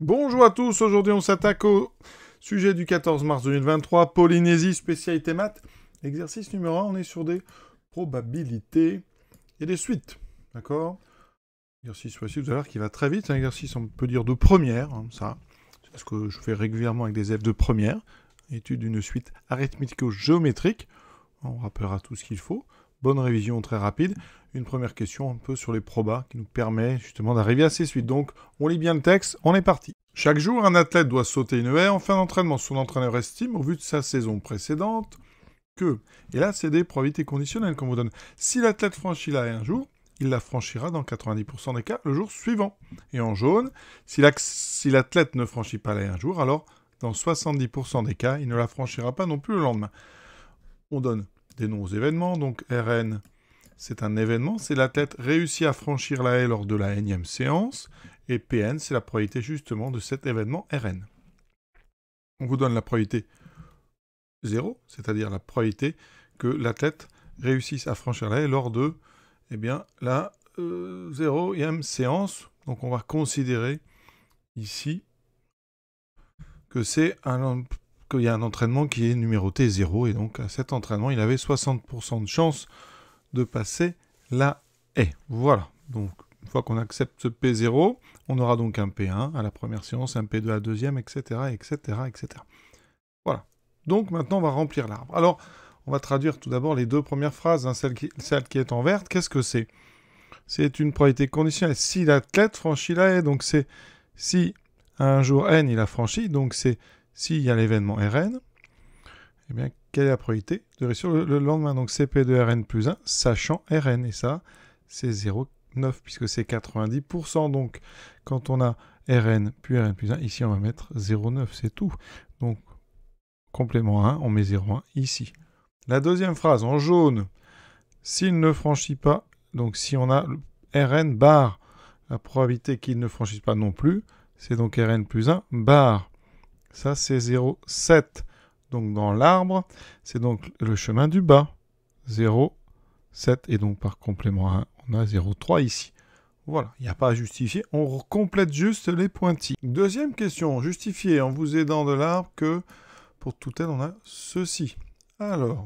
Bonjour à tous, aujourd'hui on s'attaque au sujet du 14 mars 2023, Polynésie, spécialité maths. Exercice numéro 1, on est sur des probabilités et des suites, d'accord Exercice voici, vous allez voir qui va très vite, un exercice on peut dire de première, hein, ça, c'est ce que je fais régulièrement avec des élèves de première, étude d'une suite arithmético-géométrique, on rappellera tout ce qu'il faut, bonne révision très rapide. Une première question un peu sur les probas qui nous permet justement d'arriver à ces suites. Donc on lit bien le texte, on est parti. Chaque jour, un athlète doit sauter une haie en fin d'entraînement. Son entraîneur estime, au vu de sa saison précédente, que... Et là, c'est des probabilités conditionnelles qu'on vous donne. Si l'athlète franchit la haie un jour, il la franchira dans 90% des cas le jour suivant. Et en jaune, si l'athlète ne franchit pas la haie un jour, alors dans 70% des cas, il ne la franchira pas non plus le lendemain. On donne des noms aux événements. Donc Rn, c'est un événement, c'est la tête réussie à franchir la haie lors de la énième séance. Et Pn, c'est la probabilité justement de cet événement Rn. On vous donne la probabilité 0, c'est-à-dire la probabilité que la tête réussisse à franchir la haie lors de eh bien, la 0 euh, séance. Donc on va considérer ici que c'est un qu'il y a un entraînement qui est numéroté 0. Et donc, à cet entraînement, il avait 60% de chance de passer la haie. Voilà. Donc, une fois qu'on accepte ce P0, on aura donc un P1 à la première séance, un P2 à la deuxième, etc., etc., etc. Voilà. Donc, maintenant, on va remplir l'arbre. Alors, on va traduire tout d'abord les deux premières phrases. Hein, celle, qui, celle qui est en verte, qu'est-ce que c'est C'est une probabilité conditionnelle. Si l'athlète franchit la haie, donc c'est si un jour N, il a franchi, donc c'est s'il y a l'événement Rn, eh bien, quelle est la probabilité de réussir le, le lendemain Donc CP de Rn plus 1, sachant Rn. Et ça, c'est 0,9 puisque c'est 90%. Donc quand on a Rn puis Rn plus 1, ici on va mettre 0,9, c'est tout. Donc complément 1, on met 0,1 ici. La deuxième phrase en jaune, s'il ne franchit pas, donc si on a Rn bar, la probabilité qu'il ne franchisse pas non plus, c'est donc Rn plus 1 bar. Ça, c'est 0,7. Donc dans l'arbre, c'est donc le chemin du bas. 0,7. Et donc par complément 1, on a 0,3 ici. Voilà, il n'y a pas à justifier. On complète juste les pointilles. Deuxième question, justifier en vous aidant de l'arbre que pour tout n on a ceci. Alors,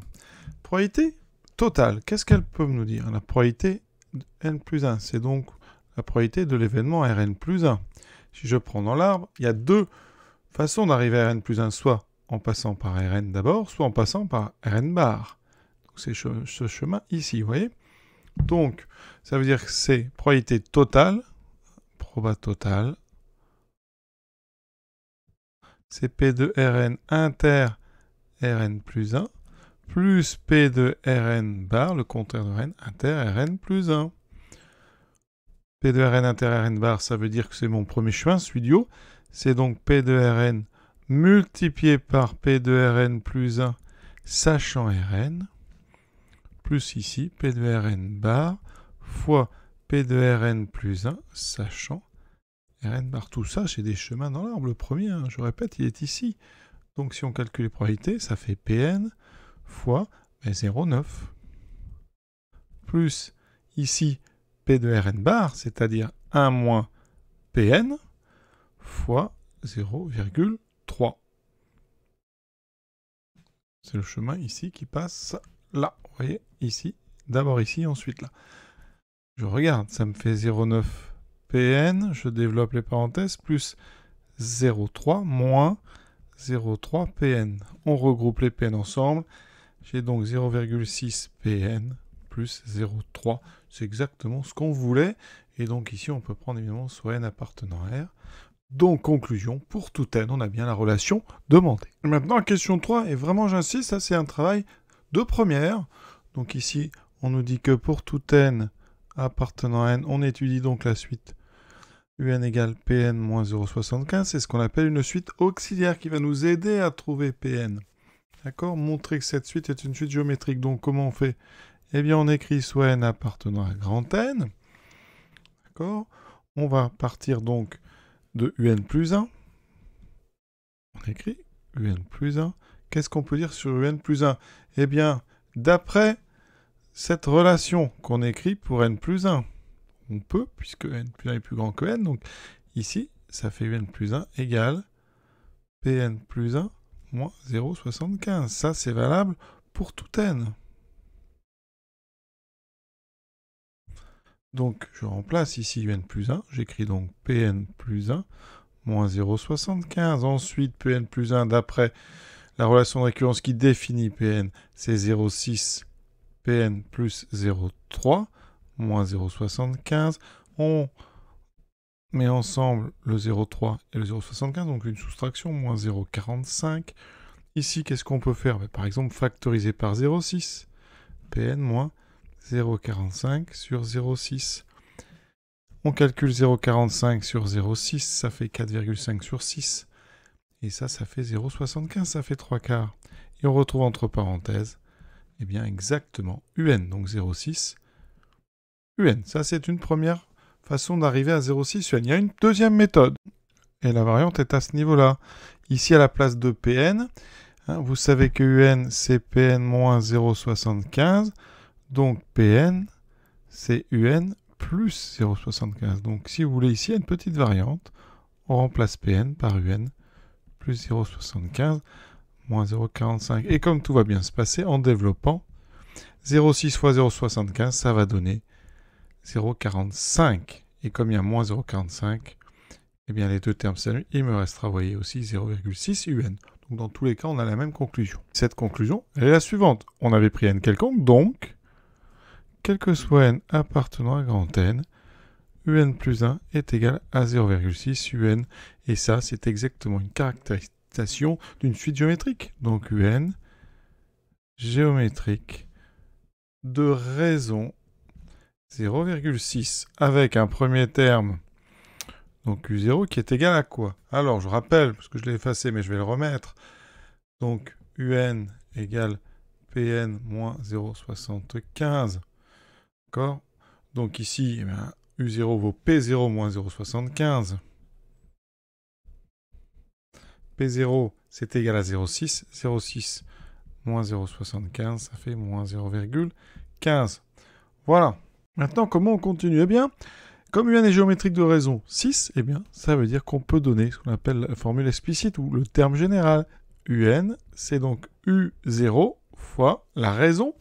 probabilité totale, qu'est-ce qu'elle peut nous dire La probabilité de n plus 1, c'est donc la probabilité de l'événement Rn plus 1. Si je prends dans l'arbre, il y a deux façon d'arriver à Rn plus 1, soit en passant par Rn d'abord, soit en passant par Rn bar. C'est ce chemin ici, vous voyez Donc, ça veut dire que c'est probabilité totale, proba totale, c'est P de Rn inter Rn plus 1, plus P de Rn bar, le contraire de Rn, inter Rn plus 1. P de Rn inter Rn bar, ça veut dire que c'est mon premier chemin, studio c'est donc P de Rn multiplié par P de Rn plus 1, sachant Rn, plus ici P de Rn bar, fois P de Rn plus 1, sachant Rn bar. Tout ça, c'est des chemins dans l'arbre. Le premier, hein, je répète, il est ici. Donc si on calcule les probabilités, ça fait Pn fois 0,9 ben, plus ici P de Rn bar, c'est-à-dire 1 moins Pn, fois 0,3. C'est le chemin ici qui passe là, vous voyez, ici, d'abord ici, ensuite là. Je regarde, ça me fait 0,9 PN, je développe les parenthèses, plus 0,3 moins 0,3 PN. On regroupe les PN ensemble, j'ai donc 0,6 PN plus 0,3. C'est exactement ce qu'on voulait. Et donc ici, on peut prendre évidemment soit n appartenant à R, donc, conclusion, pour tout n, on a bien la relation demandée. Maintenant, question 3, et vraiment j'insiste, ça c'est un travail de première. Donc ici, on nous dit que pour tout n appartenant à n, on étudie donc la suite un égale Pn moins 0,75, c'est ce qu'on appelle une suite auxiliaire qui va nous aider à trouver Pn. D'accord Montrer que cette suite est une suite géométrique. Donc comment on fait Eh bien on écrit soit n appartenant à grand n. D'accord On va partir donc de UN plus 1. On écrit UN plus 1. Qu'est-ce qu'on peut dire sur UN plus 1 Eh bien, d'après cette relation qu'on écrit pour n plus 1, on peut, puisque n plus 1 est plus grand que n, donc ici, ça fait un plus 1 égale pn plus 1 moins 0,75. Ça, c'est valable pour tout n. Donc je remplace ici un plus 1, j'écris donc Pn plus 1 moins 0,75. Ensuite, Pn plus 1 d'après la relation de récurrence qui définit Pn, c'est 0,6 Pn plus 0,3 moins 0,75. On met ensemble le 0,3 et le 0,75, donc une soustraction, moins 0,45. Ici, qu'est-ce qu'on peut faire ben, Par exemple, factoriser par 0,6 Pn moins 0,45 sur 0,6. On calcule 0,45 sur 0,6, ça fait 4,5 sur 6. Et ça, ça fait 0,75, ça fait 3 quarts. Et on retrouve entre parenthèses, eh bien exactement, UN, donc 0,6. UN, ça c'est une première façon d'arriver à 0,6 UN. Il y a une deuxième méthode. Et la variante est à ce niveau-là. Ici, à la place de PN, hein, vous savez que UN, c'est PN-0,75. Donc Pn, c'est Un plus 0,75. Donc si vous voulez ici, il y a une petite variante. On remplace Pn par Un plus 0,75 moins 0,45. Et comme tout va bien se passer, en développant, 0,6 fois 0,75, ça va donner 0,45. Et comme il y a moins 0,45, eh bien les deux termes s'annulent. Il me restera, vous voyez, aussi 0,6 UN. Donc dans tous les cas, on a la même conclusion. Cette conclusion, elle est la suivante. On avait pris n quelconque, donc quel que soit n appartenant à grand N, un plus 1 est égal à 0,6 un. Et ça, c'est exactement une caractérisation d'une suite géométrique. Donc un géométrique de raison 0,6 avec un premier terme, donc U0, qui est égal à quoi Alors, je rappelle, parce que je l'ai effacé, mais je vais le remettre. Donc, UN égale PN moins 0,75 D'accord Donc ici, eh U0 vaut P0 moins 0,75. P0, c'est égal à 0,6. 0,6 moins 0,75, ça fait moins 0,15. Voilà. Maintenant, comment on continue Eh bien, comme un est géométrique de raison 6, eh bien, ça veut dire qu'on peut donner ce qu'on appelle la formule explicite ou le terme général. UN, c'est donc U0 fois la raison.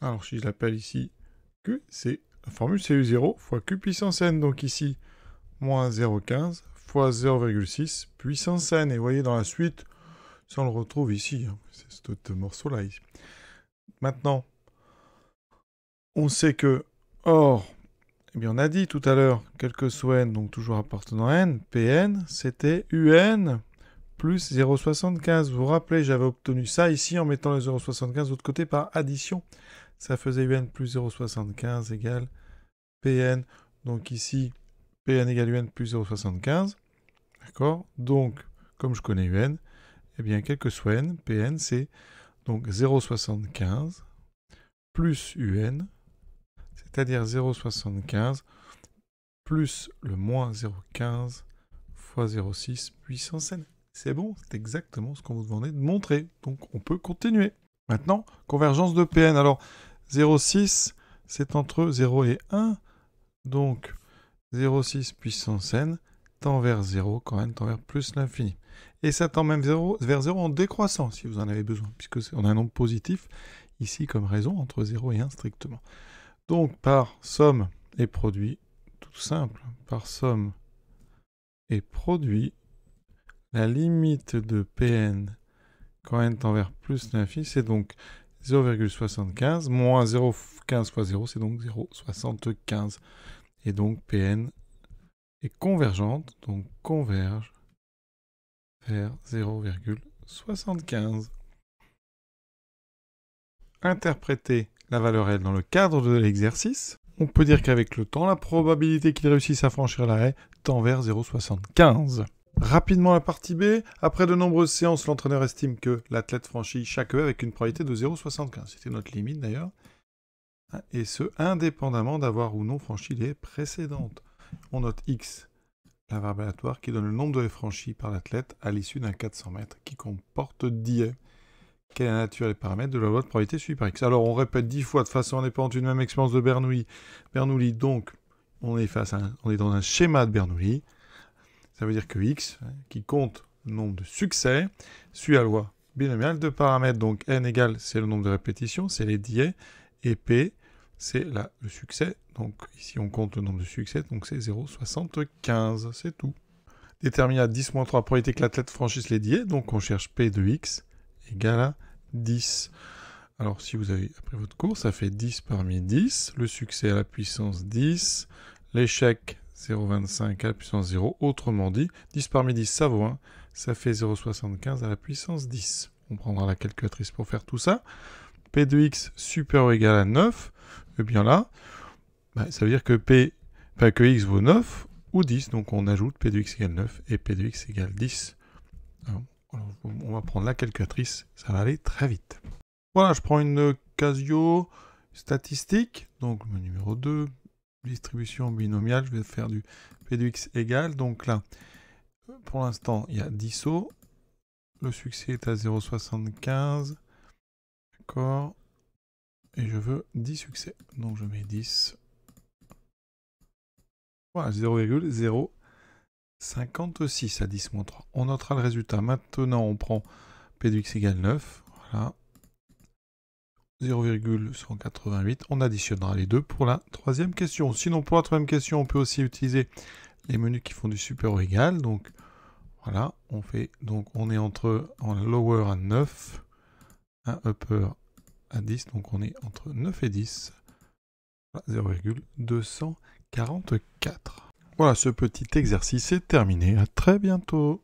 Alors, si je l'appelle ici c'est la formule u 0 fois Q puissance n. Donc ici, moins 0,15 fois 0,6 puissance n. Et vous voyez dans la suite, ça on le retrouve ici, hein. c'est ce morceau-là. Maintenant, on sait que or, eh bien on a dit tout à l'heure, quel que soit n, donc toujours appartenant à n, Pn, c'était Un plus 0,75. Vous vous rappelez, j'avais obtenu ça ici en mettant le 0,75 de l'autre côté par addition. Ça faisait UN plus 0,75 égale PN. Donc ici, PN égale UN plus 0,75. D'accord Donc, comme je connais UN, et eh bien, quel que soit N, PN, c'est donc 0,75 plus UN, c'est-à-dire 0,75 plus le moins 0,15 fois 0,6 puissance N. C'est bon, c'est exactement ce qu'on vous demandait de montrer. Donc on peut continuer. Maintenant, convergence de PN. Alors 0,6, c'est entre 0 et 1. Donc 0,6 puissance n tend vers 0 quand même, tend vers plus l'infini. Et ça tend même vers 0 en décroissant si vous en avez besoin, puisque on a un nombre positif ici comme raison entre 0 et 1 strictement. Donc par somme et produit, tout simple, par somme et produit, la limite de Pn quand n tend vers plus l'infini, c'est donc 0,75 moins 0,15 fois 0, c'est donc 0,75. Et donc Pn est convergente, donc converge vers 0,75. Interpréter la valeur L dans le cadre de l'exercice, on peut dire qu'avec le temps, la probabilité qu'il réussisse à franchir l'arrêt tend vers 0,75. Rapidement la partie B. Après de nombreuses séances, l'entraîneur estime que l'athlète franchit chaque E avec une probabilité de 0,75. C'était notre limite d'ailleurs. Et ce, indépendamment d'avoir ou non franchi les précédentes. On note X, la variable aléatoire, qui donne le nombre de E franchies par l'athlète à l'issue d'un 400 mètres qui comporte 10 E. Quelle est la nature et les paramètres de la loi de probabilité suivie par X Alors, on répète 10 fois de façon indépendante une même expérience de Bernoulli. donc, on est, face on est dans un schéma de Bernoulli. Ça veut dire que x, qui compte le nombre de succès, suit la loi binomiale de paramètres. Donc n égale, c'est le nombre de répétitions, c'est les diets, et p, c'est le succès. Donc ici, on compte le nombre de succès, donc c'est 0,75, c'est tout. Déterminer à 10-3 probabilité que l'athlète franchisse les diets, donc on cherche p de x égale à 10. Alors si vous avez appris votre cours, ça fait 10 parmi 10, le succès à la puissance 10, l'échec 0,25 à la puissance 0. Autrement dit, 10 parmi 10, ça vaut 1. Ça fait 0,75 à la puissance 10. On prendra la calculatrice pour faire tout ça. P de x supérieur ou égal à 9. Et eh bien là, bah, ça veut dire que, P, que x vaut 9 ou 10. Donc on ajoute P de x égale 9 et P de x égale 10. on va prendre la calculatrice. Ça va aller très vite. Voilà, je prends une Casio statistique. Donc le numéro 2, distribution binomiale, je vais faire du P de x égale. Donc là, pour l'instant, il y a 10 sauts. Le succès est à 0,75. D'accord. Et je veux 10 succès. Donc je mets 10. Voilà, 0,056 à 10 3. On notera le résultat. Maintenant, on prend P de x égale 9. Voilà. 0,188. On additionnera les deux pour la troisième question. Sinon, pour la troisième question, on peut aussi utiliser les menus qui font du super ou égal. Donc voilà, on fait donc on est entre un lower à 9, un upper à 10, donc on est entre 9 et 10. 0,244. Voilà, ce petit exercice est terminé. À très bientôt.